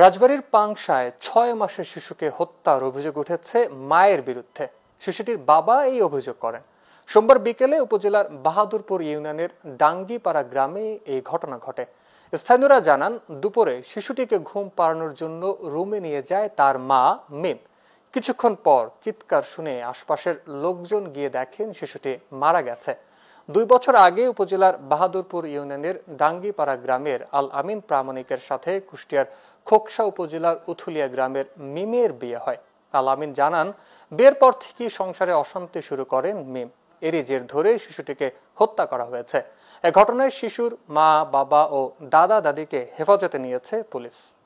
রাজবাড়ির পাংশায় ছয় মাসের শিশুকে হত্যার অভিযোগ উঠেছে মায়ের বিরুদ্ধে শিশুটির বাবা এই অভিযোগ করেন সোমবার বিকেলে উপজেলার বাহাদুরপুর ইউনিয়নের ডাঙ্গিপাড়া গ্রামে এই ঘটনা ঘটে স্থানীয়রা জানান দুপুরে শিশুটিকে ঘুম পাড়ানোর জন্য রুমে নিয়ে যায় তার মা মেম কিছুক্ষণ পর চিৎকার শুনে আশপাশের লোকজন গিয়ে দেখেন শিশুটি মারা গেছে দুই বছর আগে উপজেলার বাহাদুরপুর ইউনিয়নের ডাঙ্গিপাড়া গ্রামের আল আমিন প্রামাণিকের সাথে কুষ্টিয়ার খোকসা উপজেলার উথুলিয়া গ্রামের মিমের বিয়ে হয় আল আমিন জানান বিয়ের পর থেকেই সংসারে অশান্তি শুরু করেন মিম এরই জের ধরে শিশুটিকে হত্যা করা হয়েছে এ ঘটনায় শিশুর মা বাবা ও দাদা দাদিকে হেফাজতে নিয়েছে পুলিশ